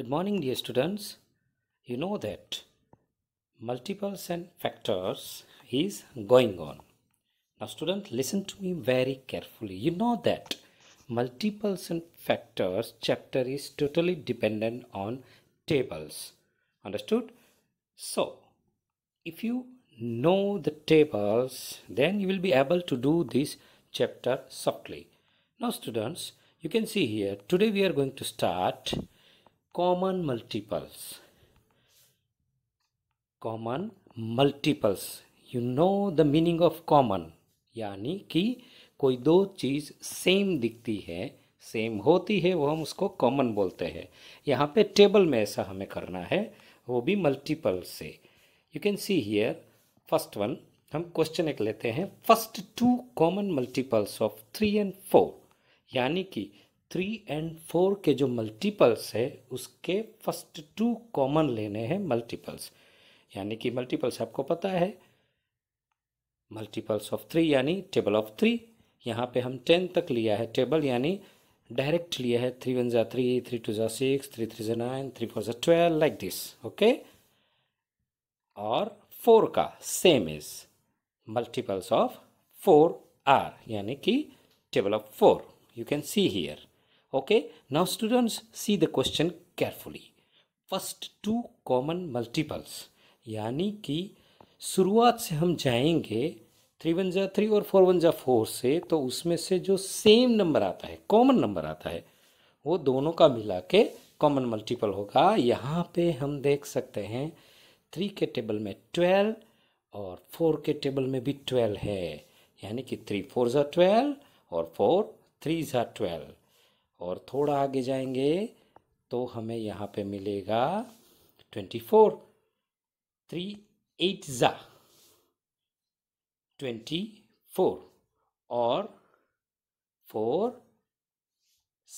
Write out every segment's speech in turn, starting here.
Good morning dear students. You know that multiples and factors is going on. Now students listen to me very carefully. You know that multiples and factors chapter is totally dependent on tables. Understood? So if you know the tables then you will be able to do this chapter softly. Now students you can see here today we are going to start common multiples common multiples you know the meaning of common यानी कि कोई दो चीज़ same दिखती है same होती है वो हम उसको कॉमन बोलते हैं यहाँ पे टेबल में ऐसा हमें करना है वो भी मल्टीपल से you can see here first one हम क्वेश्चन एक लेते हैं first two common multiples of three and four यानी कि थ्री एंड फोर के जो मल्टीपल्स है उसके फर्स्ट टू कॉमन लेने हैं मल्टीपल्स यानी कि मल्टीपल्स आपको पता है मल्टीपल्स ऑफ थ्री यानी टेबल ऑफ थ्री यहाँ पे हम टेन तक लिया है टेबल यानी डायरेक्ट लिया है थ्री वन ज़ा थ्री थ्री टू ज़ा सिक्स थ्री थ्री ज़ा नाइन थ्री फोर ज़ा ट्वेल्व लाइक दिस ओके और फोर का same is multiples of four are यानी कि table of four you can see here Okay, now students see the question carefully. First two common multiples यानी कि शुरुआत से हम जाएंगे थ्री वन जा थ्री और फोर वन जा फोर से तो उसमें से जो सेम नंबर आता है कॉमन नंबर आता है वो दोनों का मिला के कॉमन मल्टीपल होगा यहाँ पे हम देख सकते हैं थ्री के टेबल में ट्वेल्व और फोर के टेबल में भी ट्वेल्व है यानी कि थ्री फोर ज़ा ट्वेल्व और फोर थ्री ज़ा ट्वेल्व और थोड़ा आगे जाएंगे तो हमें यहाँ पे मिलेगा ट्वेंटी फोर थ्री एट ज़ा ट्वेंटी फोर और फोर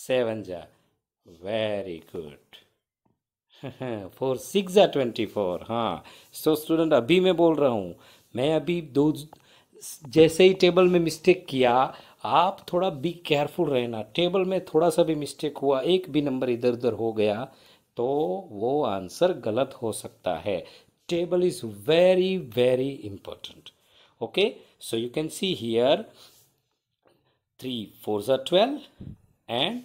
सेवन ज़ा वेरी गुड फोर सिक्स ज़ा ट्वेंटी फोर हाँ सो so, स्टूडेंट अभी मैं बोल रहा हूँ मैं अभी दो जैसे ही टेबल में मिस्टेक किया आप थोड़ा बी केयरफुल रहना टेबल में थोड़ा सा भी मिस्टेक हुआ एक भी नंबर इधर उधर हो गया तो वो आंसर गलत हो सकता है table is very very important okay so you can see here three four जा ट्वेल्व एंड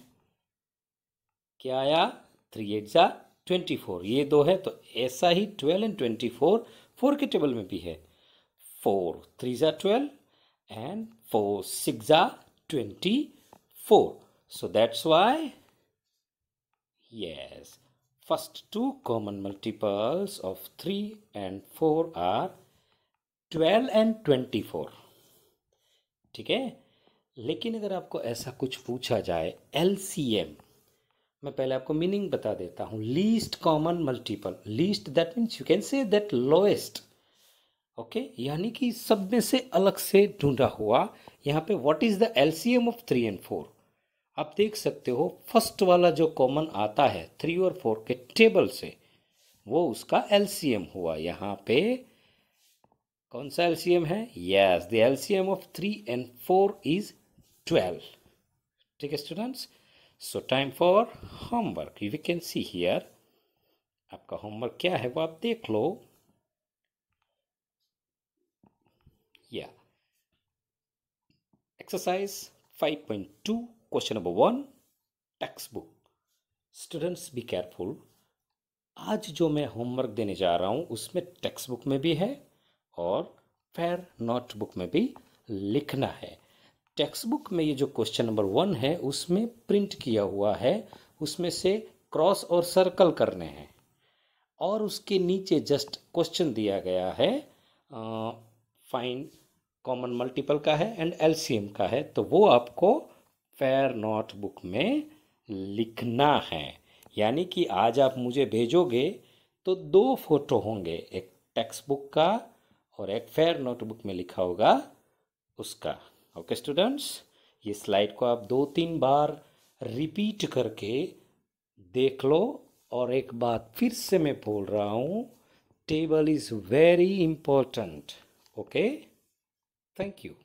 क्या आया थ्री एट जा ट्वेंटी फोर ये दो है तो ऐसा ही twelve and twenty four four के टेबल में भी है फोर थ्री जा twelve and 4 6 are 24 so that's why yes first two common multiples of 3 and 4 are 12 and 24 ठीक है लेकिन अगर आपको ऐसा कुछ पूछा जाए एल सी एम मैं पहले आपको मीनिंग बता देता हूँ least common multiple least that means you can say that lowest okay यानी कि सब में से अलग से ढूंढा हुआ यहाँ पे what is the LCM of three and four आप देख सकते हो फर्स्ट वाला जो कॉमन आता है थ्री और फोर के टेबल से वो उसका एलसीएम हुआ यहाँ पे कौन सा एलसीएम है yes the LCM of three and four is twelve ठीक है students so time for homework we can see here आपका होमवर्क क्या है वो आप देख लो yeah exercise 5.2 question number 1 textbook students be careful आज जो मैं होमवर्क देने जा रहा हूँ उसमें टेक्स्ट बुक में भी है और फेयर नोटबुक में भी लिखना है टेक्स्ट बुक में ये जो क्वेश्चन नंबर वन है उसमें प्रिंट किया हुआ है उसमें से क्रॉस और सर्कल करने हैं और उसके नीचे जस्ट क्वेश्चन दिया गया है फाइंड कॉमन मल्टीपल का है एंड एलसीएम का है तो वो आपको फेयर नॉट बुक में लिखना है यानी कि आज आप मुझे भेजोगे तो दो फोटो होंगे एक टेक्स्ट बुक का और एक फेयर नोटबुक में लिखा होगा उसका ओके स्टूडेंट्स ये स्लाइड को आप दो तीन बार रिपीट करके देख लो और एक बात फिर से मैं बोल रहा हूँ table is very important okay thank you